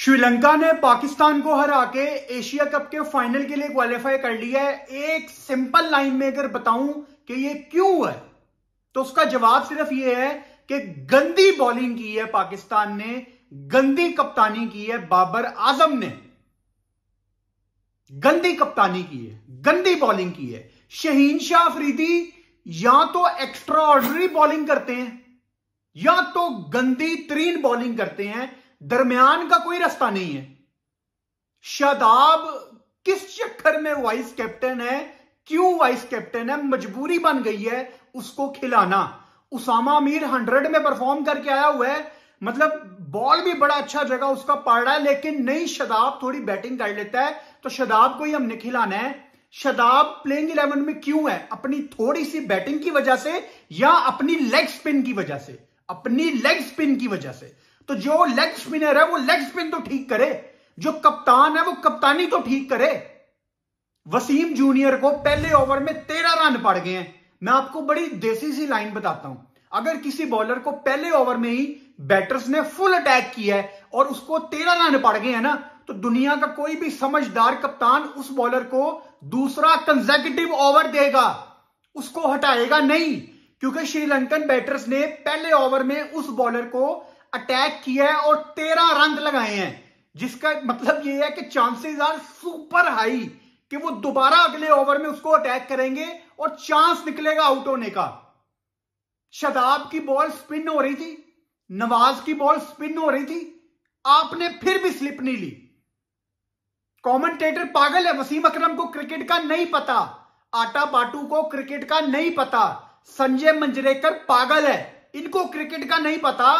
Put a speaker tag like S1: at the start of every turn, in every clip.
S1: श्रीलंका ने पाकिस्तान को हरा के एशिया कप के फाइनल के लिए क्वालिफाई कर लिया है एक सिंपल लाइन में अगर बताऊं कि ये क्यों है तो उसका जवाब सिर्फ ये है कि गंदी बॉलिंग की है पाकिस्तान ने गंदी कप्तानी की है बाबर आजम ने गंदी कप्तानी की है गंदी बॉलिंग की है शहीन शाह अफरीदी या तो एक्स्ट्रा ऑर्डनरी बॉलिंग करते हैं या तो गंदी तरीन बॉलिंग करते हैं दरमियान का कोई रास्ता नहीं है शादाब किस चक्कर में वाइस कैप्टन है क्यों वाइस कैप्टन है मजबूरी बन गई है उसको खिलाना उसामा अमीर हंड्रेड में परफॉर्म करके आया हुआ है मतलब बॉल भी बड़ा अच्छा जगह उसका पड़ा रहा है लेकिन नहीं शदाब थोड़ी बैटिंग कर लेता है तो शदाब को ही हमने खिलाना है शदाब प्लेइंग इलेवन में क्यों है अपनी थोड़ी सी बैटिंग की वजह से या अपनी लेग स्पिन की वजह से अपनी लेग स्पिन की वजह से तो जो लेग स्पिनर है वो लेग स्पिन तो ठीक करे जो कप्तान है वो कप्तानी तो ठीक करे वसीम जूनियर को पहले ओवर में तेरह रन पड़ गए हैं मैं आपको बड़ी देसी सी लाइन बताता हूं अगर किसी बॉलर को पहले ओवर में ही बैटर्स ने फुल अटैक किया है और उसको तेरह रन पड़ गए हैं ना तो दुनिया का कोई भी समझदार कप्तान उस बॉलर को दूसरा कंजेकेटिव ओवर देगा उसको हटाएगा नहीं क्योंकि श्रीलंकन बैटर्स ने पहले ओवर में उस बॉलर को अटैक किया है और तेरह रन लगाए हैं जिसका मतलब ये है कि चांसेस आर सुपर हाई कि वो दोबारा अगले ओवर में उसको अटैक करेंगे और चांस निकलेगा आउट होने का शदाब की बॉल स्पिन हो रही थी नवाज की बॉल स्पिन हो रही थी आपने फिर भी स्लिप नहीं ली कमेंटेटर पागल है वसीम अकरम को क्रिकेट का नहीं पता आटा पाटू को क्रिकेट का नहीं पता संजय मंजरेकर पागल है इनको क्रिकेट का नहीं पता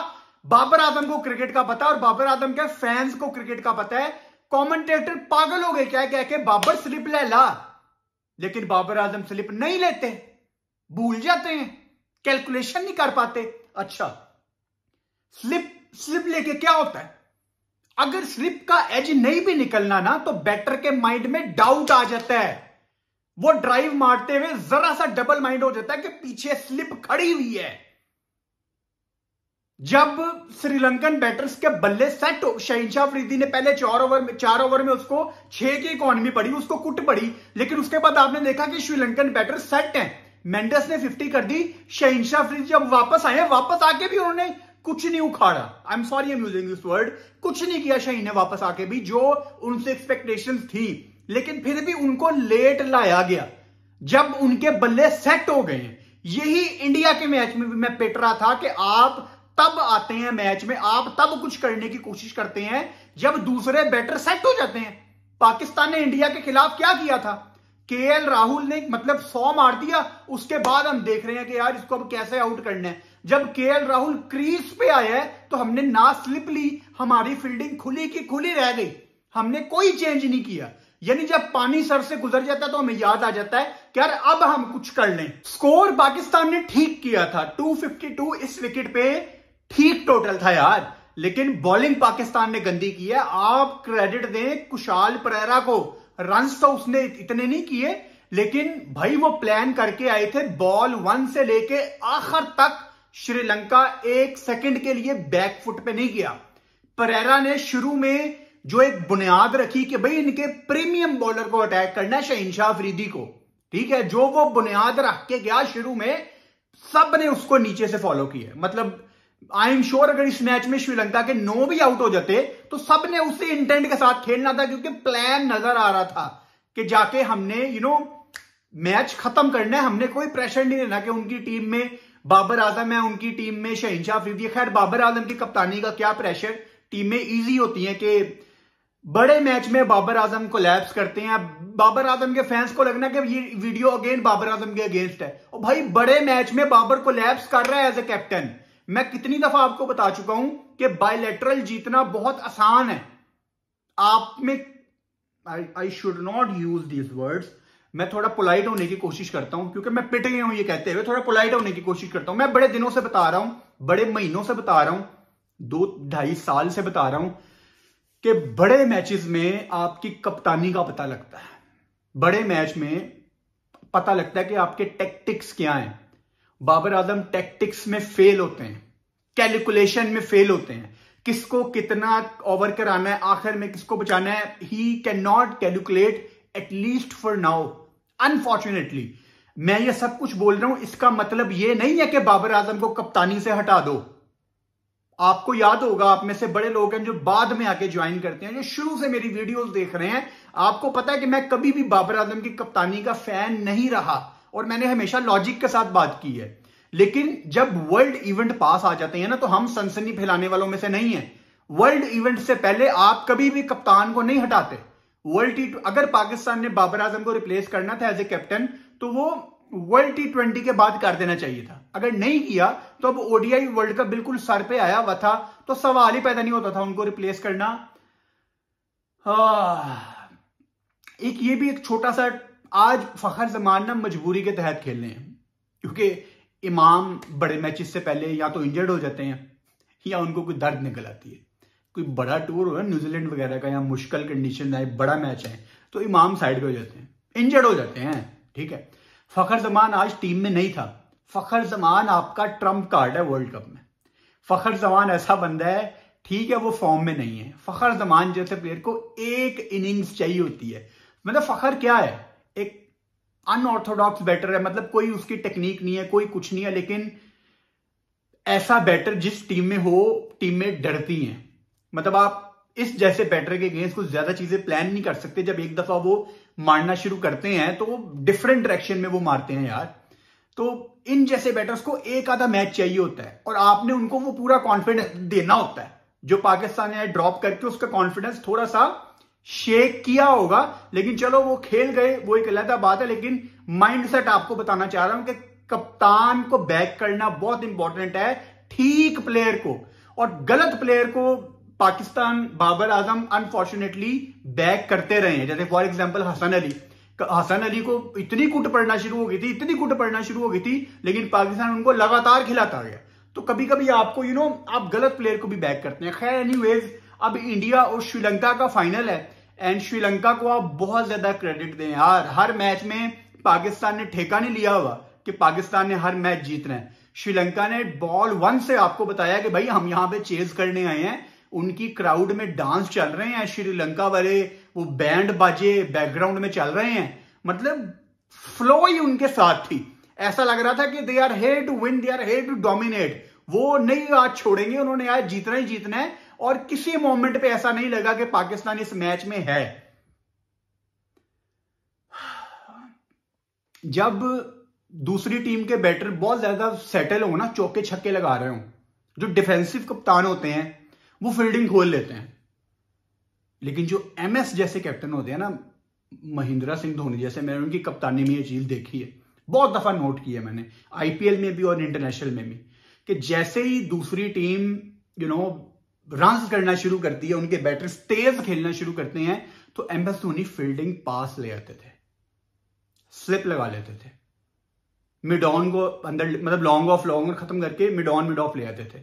S1: बाबर आजम को क्रिकेट का पता और बाबर आजम के फैंस को क्रिकेट का पता है कमेंटेटर पागल हो गए क्या कह के बाबर स्लिप ले ला लेकिन बाबर आजम स्लिप नहीं लेते भूल जाते हैं कैलकुलेशन नहीं कर पाते अच्छा स्लिप स्लिप लेके क्या होता है अगर स्लिप का एज नहीं भी निकलना ना तो बैटर के माइंड में डाउट आ जाता है वो ड्राइव मारते हुए जरा सा डबल माइंड हो जाता है कि पीछे स्लिप खड़ी हुई है जब श्रीलंकन बैटर्स के बल्ले सेट शहीनशाह फ्रीदी ने पहले चार ओवर में चार ओवर में उसको छह की इकोनॉमी पड़ी उसको कुट पड़ी लेकिन उसके बाद आपने देखा कि श्रीलंकन बैटर सेट हैं मेंडस ने 50 कर दी शहीनशाह फ्रीदी जब वापस आए वापस आके भी उन्होंने कुछ नहीं उखाड़ा I am sorry am using this word कुछ नहीं किया शहीन ने वापस आके भी जो उनसे एक्सपेक्टेशन थी लेकिन फिर भी उनको लेट लाया गया जब उनके बल्ले सेट हो गए यही इंडिया के मैच में भी मैं पिट रहा था कि आप तब आते हैं मैच में आप तब कुछ करने की कोशिश करते हैं जब दूसरे बैटर सेट हो जाते हैं पाकिस्तान ने इंडिया के खिलाफ क्या किया था के राहुल ने मतलब सौ मार दिया उसके बाद हम देख रहे हैं कि यार इसको अब कैसे आउट करना है जब के राहुल क्रीज पे आया है तो हमने ना स्लिप ली हमारी फील्डिंग खुली की खुली रह गई हमने कोई चेंज नहीं किया यानी जब पानी सर से गुजर जाता है तो हमें याद आ जाता है कि यार अब हम कुछ कर लें स्कोर पाकिस्तान ने ठीक किया था 252 इस विकेट पे ठीक टोटल था यार लेकिन बॉलिंग पाकिस्तान ने गंदी की है आप क्रेडिट दें कुशाल परेरा को रन तो उसने इतने नहीं किए लेकिन भाई वो प्लान करके आए थे बॉल वन से लेके आखिर तक श्रीलंका एक सेकंड के लिए बैक फुट पे नहीं गया परेरा ने शुरू में जो एक बुनियाद रखी कि भाई इनके प्रीमियम बॉलर को अटैक करना है शहनशाह अफरीदी को ठीक है जो वो बुनियाद रख के गया शुरू में सब ने उसको नीचे से फॉलो किया मतलब आई एम श्योर अगर इस मैच में श्रीलंका के नौ भी आउट हो जाते तो सब ने उसी इंटेंट के साथ खेलना था क्योंकि प्लान नजर आ रहा था कि जाके हमने यू नो मैच खत्म करना है हमने कोई प्रेशर नहीं लेना कि उनकी टीम में बाबर आजम है उनकी टीम में शहनशाह अफरीदी खैर बाबर आजम की कप्तानी का क्या प्रेशर टीम में ईजी होती है कि बड़े मैच में बाबर आजम को लैब्स करते हैं बाबर आजम के फैंस को लगना कि ये वीडियो अगेन बाबर आजम के अगेंस्ट है और भाई बड़े मैच में बाबर को लैब्स कर रहा है एज ए कैप्टन मैं कितनी दफा आपको बता चुका हूं कि बायलेटरल जीतना बहुत आसान है आप में I should not use these words मैं थोड़ा पोलाइट होने की कोशिश करता हूं क्योंकि मैं पिट गया हूं ये कहते हुए थोड़ा पोलाइट होने की कोशिश करता हूं मैं बड़े दिनों से बता रहा हूं बड़े महीनों से बता रहा हूं दो ढाई साल से बता रहा हूं कि बड़े मैचेस में आपकी कप्तानी का पता लगता है बड़े मैच में पता लगता है कि आपके टेक्टिक्स क्या हैं बाबर आजम टैक्टिक्स में फेल होते हैं कैलकुलेशन में फेल होते हैं किसको कितना ओवर कराना है आखिर में किसको बचाना है he can not calculate at least for now unfortunately मैं ये सब कुछ बोल रहा हूं इसका मतलब ये नहीं है कि बाबर आजम को कप्तानी से हटा दो आपको याद होगा आप में से बड़े लोग हैं जो बाद में आके ज्वाइन करते हैं जो शुरू से मेरी वीडियोस देख रहे हैं आपको पता है कि मैं कभी भी बाबर आजम की कप्तानी का फैन नहीं रहा और मैंने हमेशा लॉजिक के साथ बात की है लेकिन जब वर्ल्ड इवेंट पास आ जाते हैं ना तो हम सनसनी फैलाने वालों में से नहीं है वर्ल्ड इवेंट से पहले आप कभी भी कप्तान को नहीं हटाते वर्ल्ड टी अगर पाकिस्तान ने बाबर आजम को रिप्लेस करना था एज ए कैप्टन तो वो वर्ल्ड टी ट्वेंटी के बाद कर देना चाहिए था अगर नहीं किया तो अब ओडीआई वर्ल्ड कप बिल्कुल सर पे आया हुआ था तो सवाल ही पैदा नहीं होता था उनको रिप्लेस करना हाँ। एक ये भी एक छोटा सा आज फ़खर जमान ना मजबूरी के तहत खेल रहे हैं क्योंकि इमाम बड़े मैचेस से पहले या तो इंजर्ड हो जाते हैं या उनको कोई दर्द निकल आती है कोई बड़ा टूर हो रहा है न्यूजीलैंड वगैरह का या मुश्किल कंडीशन है बड़ा मैच है तो इमाम साइड पे हो जाते हैं इंजर्ड हो जाते हैं ठीक है फखर जमान आज टीम में नहीं था फखर जमान आपका ट्रम्प कार्ड है वर्ल्ड कप में फखर जमान ऐसा बंदा है ठीक है वो फॉर्म में नहीं है फखर जमान जैसे तो प्लेयर को एक इनिंग्स चाहिए होती है मतलब फखर क्या है एक अनऑर्थोडॉक्स बैटर है मतलब कोई उसकी टेक्निक नहीं है कोई कुछ नहीं है लेकिन ऐसा बैटर जिस टीम में हो टीम में डरती हैं मतलब आप इस जैसे बैटर के अगेंस्ट कुछ ज्यादा चीजें प्लान नहीं कर सकते जब एक दफा वो मारना शुरू करते हैं तो वो डिफरेंट डायरेक्शन में वो मारते हैं यार तो इन जैसे बैटर्स को एक आधा मैच चाहिए होता है और आपने उनको वो पूरा कॉन्फिडेंस देना होता है जो पाकिस्तान ने ड्रॉप करके उसका कॉन्फिडेंस थोड़ा सा शेक किया होगा लेकिन चलो वो खेल गए वो एक अलहदा बात है लेकिन माइंडसेट आपको बताना चाह रहा हूं कि कप्तान को बैक करना बहुत इंपॉर्टेंट है ठीक प्लेयर को और गलत प्लेयर को पाकिस्तान बाबर आजम अनफॉर्चुनेटली बैक करते रहे हैं जैसे फॉर एग्जाम्पल हसन अली हसन अली को इतनी कुट पड़ना शुरू हो गई थी इतनी कुट पड़ना शुरू हो गई थी लेकिन पाकिस्तान उनको लगातार खिलाता गया तो कभी कभी आपको यू you नो know, आप गलत प्लेयर को भी बैक करते हैं खैर एनी अब इंडिया और श्रीलंका का फाइनल है एंड श्रीलंका को आप बहुत ज्यादा क्रेडिट दें यार हर मैच में पाकिस्तान ने ठेका नहीं लिया हुआ कि पाकिस्तान ने हर मैच जीतना है श्रीलंका ने बॉल वन से आपको बताया कि भाई हम यहाँ पे चेज करने आए हैं उनकी क्राउड में डांस चल रहे हैं श्रीलंका वाले वो बैंड बाजे बैकग्राउंड में चल रहे हैं मतलब फ्लो ही उनके साथ थी ऐसा लग रहा था कि they are here to win they are here to dominate वो नहीं आज छोड़ेंगे उन्होंने आज जीतना ही जीतना है और किसी मोमेंट पे ऐसा नहीं लगा कि पाकिस्तान इस मैच में है जब दूसरी टीम के बैटर बहुत ज्यादा सेटल हो ना चौके छक्के लगा रहे हो जो डिफेंसिव कप्तान होते हैं वो फील्डिंग खोल लेते हैं लेकिन जो एमएस जैसे कैप्टन होते हैं ना महिंद्रा सिंह धोनी जैसे मैंने उनकी कप्तानी में ये चीज देखी है बहुत दफा नोट की है मैंने आईपीएल में भी और इंटरनेशनल में भी कि जैसे ही दूसरी team you you know know, run करना शुरू करती है उनके बैटर्स तेज खेलना शुरू करते हैं तो एम एस धोनी फील्डिंग पास ले आते थे स्लिप लगा लेते थे मिडॉन को अंदर मतलब लॉन्ग ऑफ लॉन्ग खत्म करके मिडॉन मिड ऑफ ले आते थे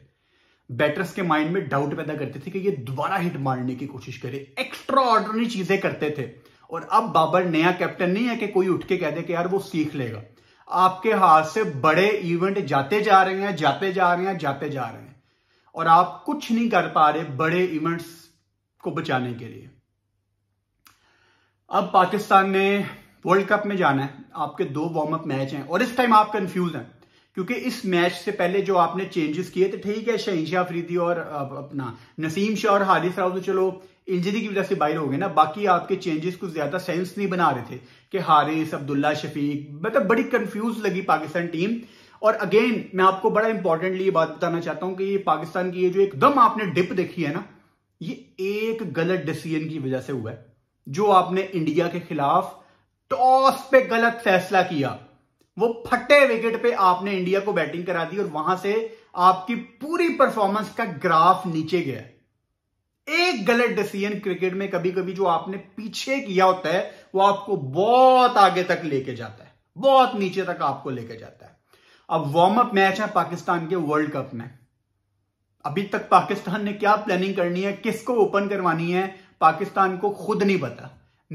S1: बैटर्स के माइंड में डाउट पैदा करते थे कि ये दोबारा हिट मारने की कोशिश करे एक्स्ट्रा ऑर्डनरी चीजें करते थे और अब बाबर नया कैप्टन नहीं है कि कोई उठ के कह दे कि यार वो सीख लेगा आपके हाथ से बड़े इवेंट जाते जा रहे हैं जाते जा रहे हैं जाते जा रहे हैं और आप कुछ नहीं कर पा रहे बड़े इवेंट्स को बचाने के लिए अब पाकिस्तान ने वर्ल्ड कप में जाना है आपके दो वार्म अप मैच हैं और इस टाइम आप कंफ्यूज हैं क्योंकि इस मैच से पहले जो आपने चेंजेस किए थे ठीक है शहीनशाह अफरीदी और अपना नसीम शाह और हारिस राव तो चलो इंजरी की वजह से बाहर हो गए ना बाकी आपके चेंजेस कुछ ज्यादा सेंस नहीं बना रहे थे कि हारिस अब्दुल्ला शफीक मतलब बड़ी कंफ्यूज लगी पाकिस्तान टीम और अगेन मैं आपको बड़ा इंपॉर्टेंटली ये बात बताना चाहता हूं कि ये पाकिस्तान की ये जो एकदम आपने डिप देखी है ना ये एक गलत डिसीजन की वजह से हुआ है जो आपने इंडिया के खिलाफ टॉस पे गलत फैसला किया वो फटे विकेट पे आपने इंडिया को बैटिंग करा दी और वहां से आपकी पूरी परफॉर्मेंस का ग्राफ नीचे गया एक गलत डिसीजन क्रिकेट में कभी कभी जो आपने पीछे किया होता है वो आपको बहुत आगे तक लेके जाता है बहुत नीचे तक आपको लेके जाता है अब वार्म अप मैच है पाकिस्तान के वर्ल्ड कप में अभी तक पाकिस्तान ने क्या प्लानिंग करनी है किसको ओपन करवानी है पाकिस्तान को खुद नहीं पता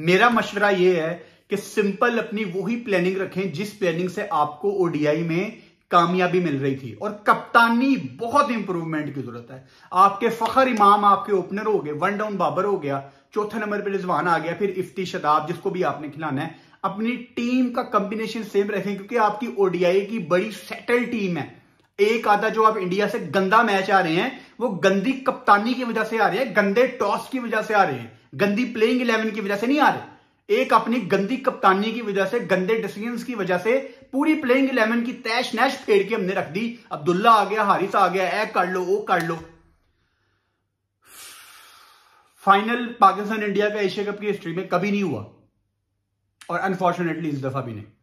S1: मेरा मशवरा यह है कि सिंपल अपनी वही प्लानिंग रखें जिस प्लानिंग से आपको ओडीआई में कामयाबी मिल रही थी और कप्तानी बहुत इंप्रूवमेंट की जरूरत है आपके फखर इमाम आपके ओपनर हो गए वन डाउन बाबर हो गया चौथे नंबर पर रिजवान आ गया फिर इफ्ती शताब जिसको भी आपने खिलाना है अपनी टीम का कंबिनेशन सेम रखें क्योंकि आपकी ओडीआई की बड़ी सेटल टीम है एक आधा जो आप इंडिया से गंदा मैच आ रहे हैं वो गंदी कप्तानी की वजह से आ रहे हैं गंदे टॉस की वजह से आ रहे हैं गंदी प्लेइंग इलेवन की वजह से नहीं आ रहे एक अपनी गंदी कप्तानी की वजह से गंदे डिसीजन की वजह से पूरी प्लेइंग इलेवन की तैश नैश फेर के हमने रख दी अब्दुल्ला आ गया हारिस आ गया ए कर लो वो कर लो फाइनल पाकिस्तान इंडिया का एशिया कप की हिस्ट्री में कभी नहीं हुआ और अनफॉर्चुनेटली इस दफ़ा भी नहीं